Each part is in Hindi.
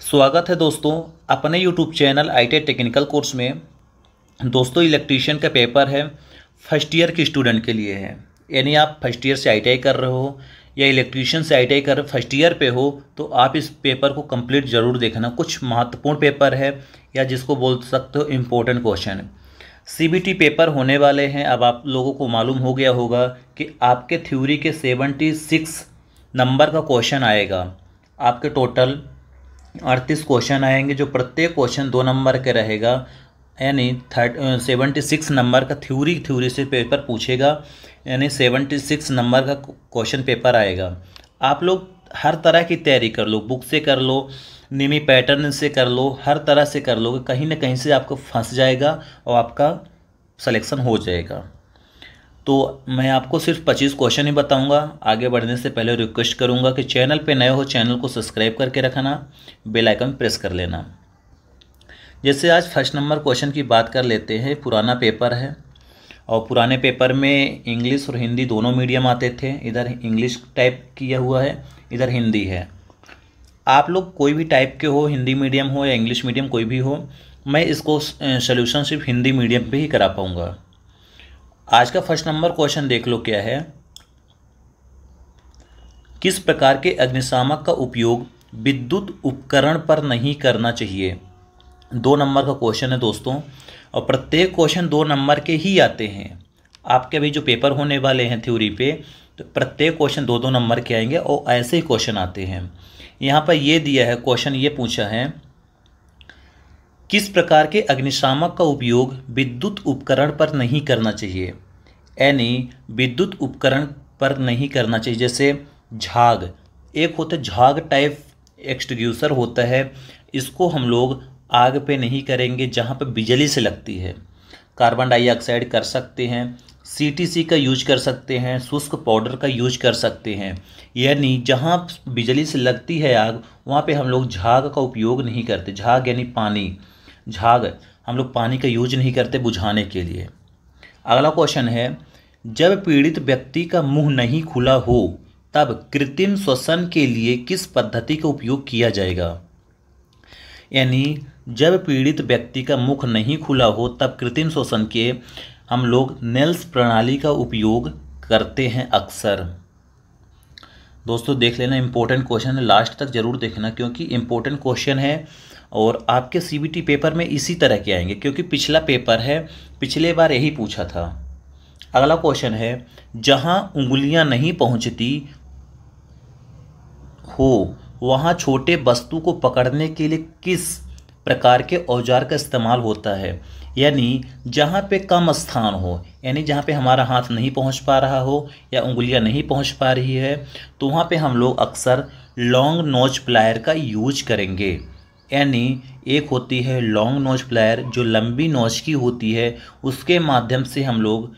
स्वागत है दोस्तों अपने YouTube channel I T technical course में दोस्तों इलेक्ट्रीशियन का पेपर है फर्स्ट ईयर के स्टूडेंट के लिए है यानी आप फर्स्ट ईयर से आई कर रहे हो या इलेक्ट्रीशियन से आई कर फर्स्ट ईयर पे हो तो आप इस पेपर को कंप्लीट ज़रूर देखना कुछ महत्वपूर्ण पेपर है या जिसको बोल सकते हो इम्पोर्टेंट क्वेश्चन सी पेपर होने वाले हैं अब आप लोगों को मालूम हो गया होगा कि आपके थ्यूरी के सेवेंटी सिक्स नंबर का क्वेश्चन आएगा आपके टोटल अड़तीस क्वेश्चन आएंगे जो प्रत्येक क्वेश्चन दो नंबर के रहेगा यानी थर्ट सेवेंटी सिक्स नंबर का थ्योरी थ्योरी से पेपर पूछेगा यानी सेवेंटी सिक्स नंबर का क्वेश्चन पेपर आएगा आप लोग हर तरह की तैयारी कर लो बुक से कर लो निमी पैटर्न से कर लो हर तरह से कर लो कहीं ना कहीं से आपको फंस जाएगा और आपका सलेक्शन हो जाएगा तो मैं आपको सिर्फ 25 क्वेश्चन ही बताऊंगा आगे बढ़ने से पहले रिक्वेस्ट करूंगा कि चैनल पे नए हो चैनल को सब्सक्राइब करके रखना बेल आइकन प्रेस कर लेना जैसे आज फर्स्ट नंबर क्वेश्चन की बात कर लेते हैं पुराना पेपर है और पुराने पेपर में इंग्लिश और हिंदी दोनों मीडियम आते थे इधर इंग्लिश टाइप किया हुआ है इधर हिंदी है आप लोग कोई भी टाइप के हो हिंदी मीडियम हो या इंग्लिश मीडियम कोई भी हो मैं इसको सोल्यूशन सिर्फ हिंदी मीडियम पर ही करा पाऊँगा आज का फर्स्ट नंबर क्वेश्चन देख लो क्या है किस प्रकार के अग्निशामक का उपयोग विद्युत उपकरण पर नहीं करना चाहिए दो नंबर का क्वेश्चन है दोस्तों और प्रत्येक क्वेश्चन दो नंबर के ही आते हैं आपके अभी जो पेपर होने वाले हैं थ्योरी पे तो प्रत्येक क्वेश्चन दो दो नंबर के आएंगे और ऐसे ही क्वेश्चन आते हैं यहाँ पर ये दिया है क्वेश्चन ये पूछा है किस प्रकार के अग्निशामक का उपयोग विद्युत उपकरण पर नहीं करना चाहिए यानी विद्युत उपकरण पर नहीं करना चाहिए जैसे झाग एक होता है झाग टाइप एक्सट्रग्यूसर होता है इसको हम लोग आग पे नहीं करेंगे जहाँ पे बिजली से लगती है कार्बन डाइऑक्साइड कर सकते हैं सीटीसी का यूज कर सकते हैं शुष्क पाउडर का यूज कर सकते हैं यानी जहाँ बिजली से लगती है आग वहाँ पे हम लोग झाग का उपयोग नहीं करते झाग यानी पानी झाग हम लोग पानी का यूज नहीं करते बुझाने के लिए अगला क्वेश्चन है जब पीड़ित व्यक्ति का मुंह नहीं खुला हो तब कृत्रिम श्वसन के लिए किस पद्धति का उपयोग किया जाएगा यानी जब पीड़ित व्यक्ति का मुख नहीं खुला हो तब कृत्रिम श्वसन के हम लोग नेल्स प्रणाली का उपयोग करते हैं अक्सर दोस्तों देख लेना इम्पोर्टेंट क्वेश्चन है लास्ट तक ज़रूर देखना क्योंकि इम्पोर्टेंट क्वेश्चन है और आपके टी पेपर में इसी तरह के आएंगे क्योंकि पिछला पेपर है पिछले बार यही पूछा था अगला क्वेश्चन है जहां उंगलियां नहीं पहुंचती हो वहां छोटे वस्तु को पकड़ने के लिए किस प्रकार के औजार का इस्तेमाल होता है यानी जहाँ पे कम स्थान हो यानी जहाँ पे हमारा हाथ नहीं पहुँच पा रहा हो या उंगलियाँ नहीं पहुँच पा रही है तो वहाँ पे हम लोग अक्सर लॉन्ग नोच प्लायर का यूज करेंगे यानी एक होती है लॉन्ग नोज प्लायर जो लंबी नोज की होती है उसके माध्यम से हम लोग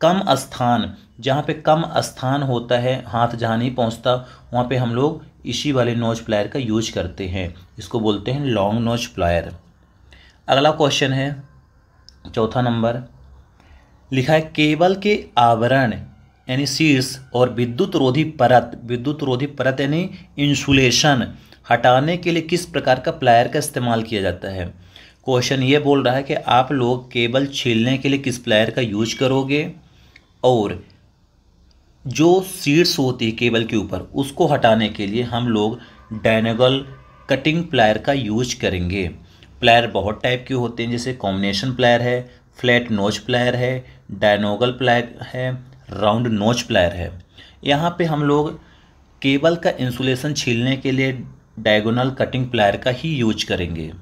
कम स्थान जहाँ पे कम स्थान होता है हाथ जहाँ नहीं पहुँचता वहाँ पे हम लोग इसी वाले नोज प्लायर का यूज करते हैं इसको बोलते हैं लॉन्ग नोज प्लायर अगला क्वेश्चन है चौथा नंबर लिखा है केबल के आवरण यानी शीर्ष और विद्युत रोधी परत विद्युत रोधी परत यानी इंसुलेशन हटाने के लिए किस प्रकार का प्लायर का इस्तेमाल किया जाता है क्वेश्चन ये बोल रहा है कि आप लोग केबल छीलने के लिए किस प्लायर का यूज करोगे और जो सीड्स होती है केबल के ऊपर उसको हटाने के लिए हम लोग डायनेगल कटिंग प्लायर का यूज करेंगे प्लायर बहुत टाइप के होते हैं जैसे कॉम्बिनेशन प्लायर है फ्लैट नोच प्लायर है डायनोगल प्लायर है राउंड नोच प्लायर है यहाँ पे हम लोग केबल का इंसुलेशन छीलने के लिए डायगोनल कटिंग प्लायर का ही यूज करेंगे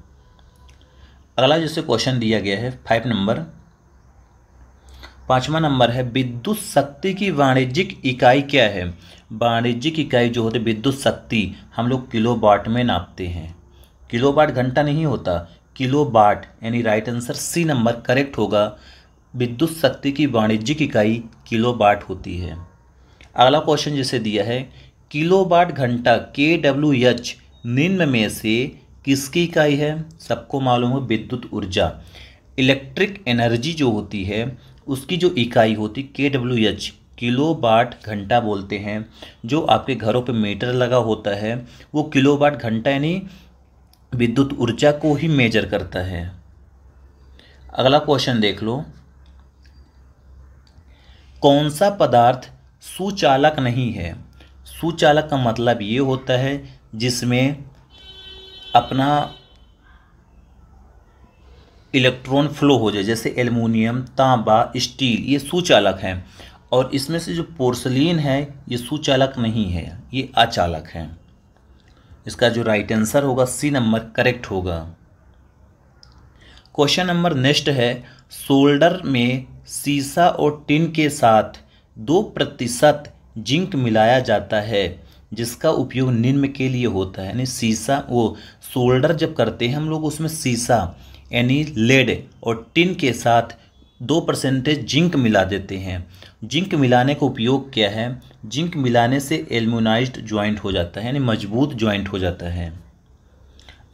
अगला जैसे क्वेश्चन दिया गया है फाइव नंबर पांचवा नंबर है विद्युत शक्ति की वाणिज्यिक इकाई क्या है वाणिज्यिक इकाई जो होती है विद्युत शक्ति हम लोग किलो बाट में नापते हैं किलो बाट घंटा नहीं होता किलो बाट यानी right answer C number correct होगा विद्युत शक्ति की वाणिज्यिक इकाई किलो बाट होती है अगला क्वेश्चन जैसे दिया है किलोवाट घंटा के डब्ल्यू एच निम्न में से किसकी इकाई है सबको मालूम है विद्युत ऊर्जा इलेक्ट्रिक एनर्जी जो होती है उसकी जो इकाई होती के डब्ल्यू एच किलो बाट घंटा बोलते हैं जो आपके घरों पे मीटर लगा होता है वो किलो बाट घंटा यानी विद्युत ऊर्जा को ही मेजर करता है अगला क्वेश्चन देख लो कौन सा पदार्थ सुचालक नहीं है सुचालक का मतलब ये होता है जिसमें अपना इलेक्ट्रॉन फ्लो हो जाए जैसे एल्युमिनियम तांबा स्टील ये सुचालक हैं और इसमें से जो पोर्सलिन है ये सुचालक नहीं है ये अचालक है इसका जो राइट आंसर होगा सी नंबर करेक्ट होगा क्वेश्चन नंबर नेक्स्ट है सोल्डर में सीसा और टिन के साथ दो प्रतिशत जिंक मिलाया जाता है जिसका उपयोग निम्न के लिए होता है यानी सीसा वो सोल्डर जब करते हैं हम लोग उसमें सीसा यानी लेड और टिन के साथ दो परसेंटेज जिंक मिला देते हैं जिंक मिलाने का उपयोग क्या है जिंक मिलाने से एल्यूनाइज्ड ज्वाइंट हो जाता है यानी मजबूत ज्वाइंट हो जाता है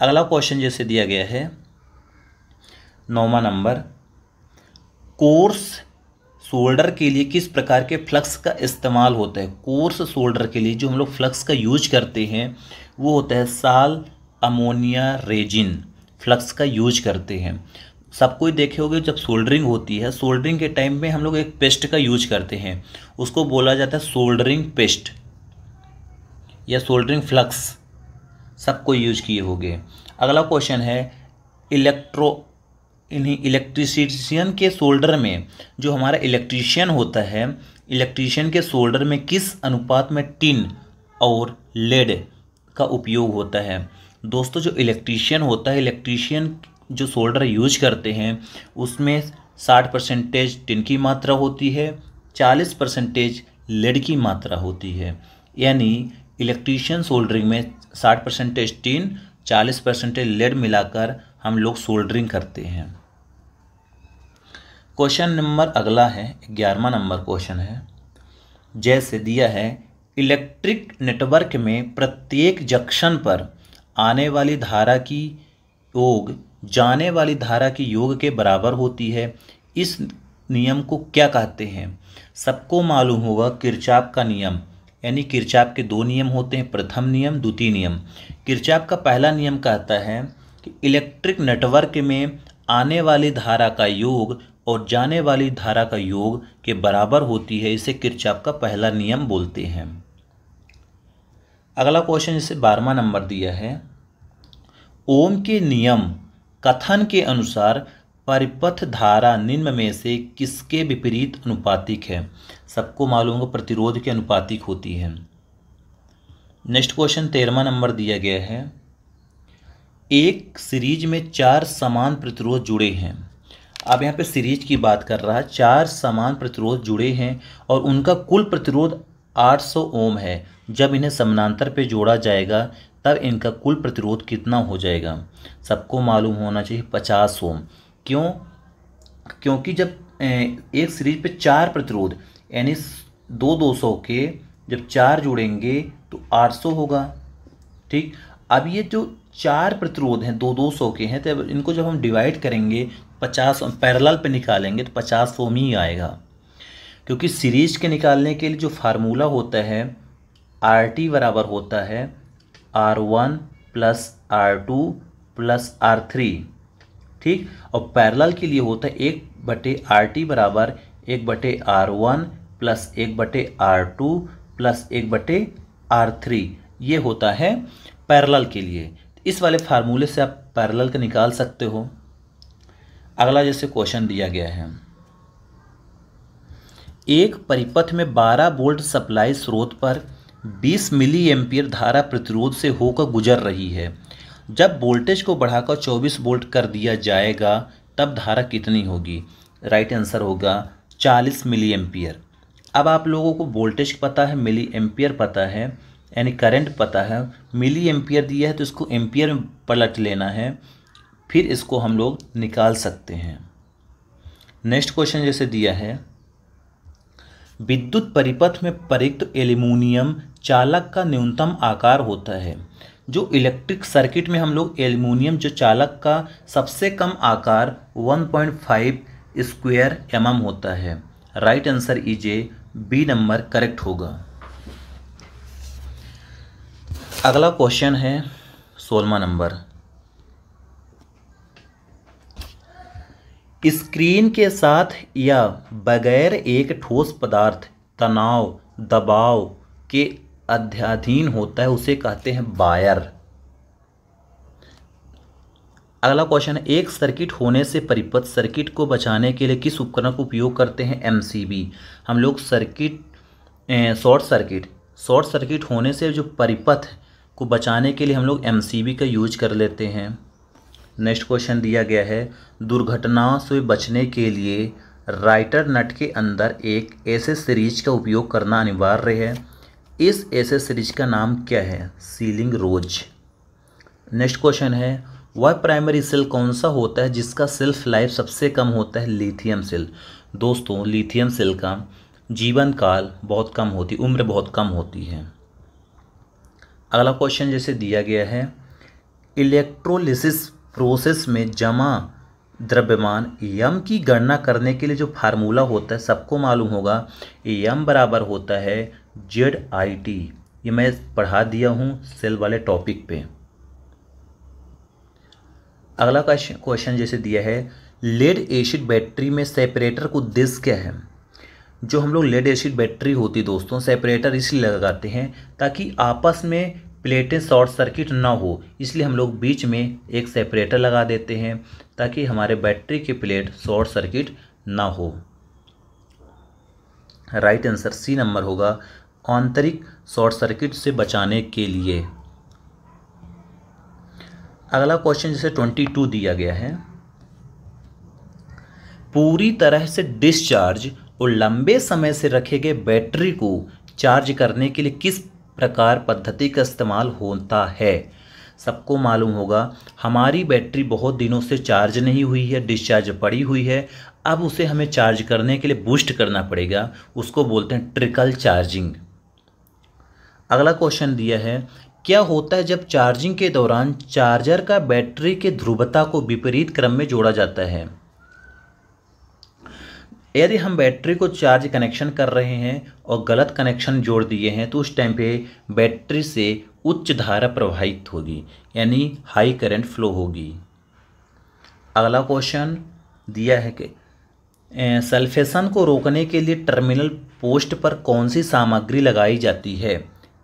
अगला क्वेश्चन जैसे दिया गया है नौवा नंबर कोर्स शोल्डर के लिए किस प्रकार के फ्लक्स का इस्तेमाल होता है कोर्स शोल्डर के लिए जो हम लोग फ्लक्स का यूज करते हैं वो होता है साल अमोनिया रेजिन फ्लक्स का यूज करते हैं सब कोई देखे होगे जब सोल्डरिंग होती है सोल्डरिंग के टाइम में हम लोग एक पेस्ट का यूज करते हैं उसको बोला जाता है सोल्डरिंग पेस्ट या सोल्डरिंग फ्लक्स सबको यूज किए होगे अगला क्वेश्चन है इलेक्ट्रो इन्हीं इलेक्ट्रिशियन के शोल्डर में जो हमारा इलेक्ट्रिशियन होता है इलेक्ट्रिशियन के शोल्डर में किस अनुपात में टिन और लेड का उपयोग होता है दोस्तों जो इलेक्ट्रिशियन होता है इलेक्ट्रिशियन जो सोल्डर यूज करते हैं उसमें साठ परसेंटेज टिन की मात्रा होती है चालीस परसेंटेज लेड की मात्रा होती है यानी इलेक्ट्रिशियन सोल्डरिंग में साठ परसेंटेज टिन चालीस परसेंटेज लेड मिलाकर हम लोग सोल्डरिंग करते हैं क्वेश्चन नंबर अगला है ग्यारहवा नंबर क्वेश्चन है जैसे दिया है इलेक्ट्रिक नेटवर्क में प्रत्येक जंक्शन पर आने वाली धारा की योग जाने वाली धारा की योग के बराबर होती है इस नियम को क्या कहते हैं सबको मालूम होगा किरचाप का नियम यानी किरचाप के दो नियम होते हैं प्रथम नियम द्वितीय नियम किरचाप का पहला नियम कहता है कि इलेक्ट्रिक नेटवर्क में आने वाली धारा का योग और जाने वाली धारा का योग के बराबर होती है इसे किरचाप का पहला नियम बोलते हैं अगला क्वेश्चन इसे बारहवा नंबर दिया है ओम के नियम कथन के अनुसार परिपथ धारा निम्न में से किसके विपरीत अनुपातिक है सबको मालूम हो प्रतिरोध के अनुपातिक होती है नेक्स्ट क्वेश्चन तेरहवा नंबर दिया गया है एक सीरीज में चार समान प्रतिरोध जुड़े हैं अब यहाँ पे सीरीज की बात कर रहा है चार समान प्रतिरोध जुड़े हैं और उनका कुल प्रतिरोध 800 ओम है जब इन्हें समानांतर पे जोड़ा जाएगा तब इनका कुल प्रतिरोध कितना हो जाएगा सबको मालूम होना चाहिए 50 ओम क्यों क्योंकि जब एक सीरीज पे चार प्रतिरोध यानी दो दो सौ के जब चार जुड़ेंगे तो 800 होगा ठीक अब ये जो चार प्रतिरोध हैं दो दो सौ के हैं तो इनको जब हम डिवाइड करेंगे पचास पैरल पे निकालेंगे तो पचास ओम ही आएगा क्योंकि सीरीज के निकालने के लिए जो फार्मूला होता है आर टी बराबर होता है R one plus R two plus R three ठीक और पैरल के लिए होता है एक बटे आर टी बराबर एक बटे आर वन प्लस एक बटे आर टू प्लस एक बटे आर थ्री ये होता है पैरल के लिए इस वाले फार्मूले से आप पैरेलल का निकाल सकते हो अगला जैसे क्वेश्चन दिया गया है एक परिपथ में 12 वोल्ट सप्लाई स्रोत पर 20 मिली एम्पियर धारा प्रतिरोध से होकर गुजर रही है जब वोल्टेज को बढ़ाकर 24 वोल्ट कर दिया जाएगा तब धारा कितनी होगी राइट आंसर होगा 40 मिली एम्पियर अब आप लोगों को वोल्टेज पता है मिली एम्पियर पता है यानी करंट पता है मिली एम्पियर दिया है तो इसको एम्पियर में पलट लेना है फिर इसको हम लोग निकाल सकते हैं नेक्स्ट क्वेश्चन जैसे दिया है विद्युत परिपथ में प्रयुक्त एल्यूमिनियम चालक का न्यूनतम आकार होता है जो इलेक्ट्रिक सर्किट में हम लोग एल्यूमिनियम जो चालक का सबसे कम आकार 1.5 स्क्वायर एम होता है right answer A B number correct होगा अगला क्वेश्चन है सोलवा नंबर स्क्रीन के साथ या बगैर एक ठोस पदार्थ तनाव दबाव के अध्याधीन होता है उसे कहते हैं बायर अगला क्वेश्चन है एक सर्किट होने से परिपथ सर्किट को बचाने के लिए किस उपकरण का उपयोग करते हैं एमसीबी हम लोग circuit short circuit short circuit होने से जो परिपथ को बचाने के लिए हम लोग एम का यूज कर लेते हैं नेक्स्ट क्वेश्चन दिया गया है दुर्घटनाओं से बचने के लिए राइटर नट के अंदर एक ऐसे सीरीज का उपयोग करना अनिवार्य है इस ऐसे सीरीज का नाम क्या है सीलिंग रोज नेक्स्ट क्वेश्चन है वह प्राइमरी सेल कौन सा होता है जिसका सेल्फ लाइफ सबसे कम होता है लिथियम सेल दोस्तों लिथियम सेल का जीवन काल बहुत कम होती उम्र बहुत कम होती है अगला क्वेश्चन जैसे दिया गया है इलेक्ट्रोलिसिस प्रोसेस में जमा द्रव्यमान यम की गणना करने के लिए जो फार्मूला होता है सबको मालूम होगा यम बराबर होता है जेड आई टी ये मैं पढ़ा दिया हूँ सेल वाले टॉपिक पे अगला क्वेश्चन जैसे दिया है लेड एसिड बैटरी में सेपरेटर को दिस क्या है जो हम लोग लेड एसिड बैटरी होती है दोस्तों सेपरेटर इसलिए लगाते हैं ताकि आपस में प्लेटें शॉर्ट सर्किट ना हो इसलिए हम लोग बीच में एक सेपरेटर लगा देते हैं ताकि हमारे बैटरी के प्लेट शॉर्ट सर्किट ना हो राइट आंसर सी नंबर होगा आंतरिक शॉर्ट सर्किट से बचाने के लिए अगला क्वेश्चन जैसे ट्वेंटी टू दिया गया है पूरी तरह से डिस्चार्ज और लंबे समय से रखे गए बैटरी को चार्ज करने के लिए किस प्रकार पद्धति का इस्तेमाल होता है सबको मालूम होगा हमारी बैटरी बहुत दिनों से चार्ज नहीं हुई है डिस्चार्ज पड़ी हुई है अब उसे हमें चार्ज करने के लिए बूस्ट करना पड़ेगा उसको बोलते हैं ट्रिकल चार्जिंग अगला क्वेश्चन दिया है क्या होता है जब चार्जिंग के दौरान चार्जर का बैटरी के ध्रुवता को विपरीत क्रम में जोड़ा जाता है यदि हम बैटरी को चार्ज कनेक्शन कर रहे हैं और गलत कनेक्शन जोड़ दिए हैं तो उस टाइम पे बैटरी से उच्च धारा प्रवाहित होगी यानी हाई करंट फ्लो होगी अगला क्वेश्चन दिया है कि सल्फेशन को रोकने के लिए टर्मिनल पोस्ट पर कौन सी सामग्री लगाई जाती है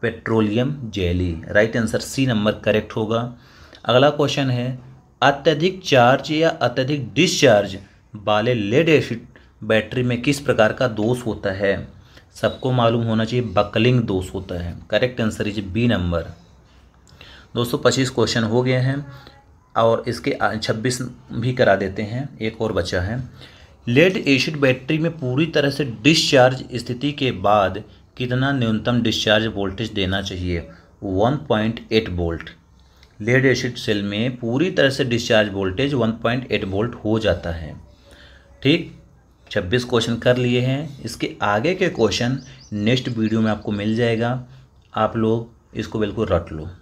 petroleum jelly right answer C number correct होगा अगला क्वेश्चन है अत्यधिक चार्ज या अत्यधिक डिस्चार्ज वाले लेड एसिड बैटरी में किस प्रकार का दोष होता है सबको मालूम होना चाहिए बकलिंग दोष होता है correct answer is B number दोस्तों पच्चीस क्वेश्चन हो गए हैं और इसके छब्बीस भी करा देते हैं एक और बचा है लेड एसिड बैटरी में पूरी तरह से डिस्चार्ज स्थिति के बाद कितना न्यूनतम डिस्चार्ज वोल्टेज देना चाहिए 1.8 वोल्ट लेड एसिड सेल में पूरी तरह से डिस्चार्ज वोल्टेज 1.8 वोल्ट हो जाता है ठीक 26 क्वेश्चन कर लिए हैं इसके आगे के क्वेश्चन नेक्स्ट वीडियो में आपको मिल जाएगा आप लोग इसको बिल्कुल रट लो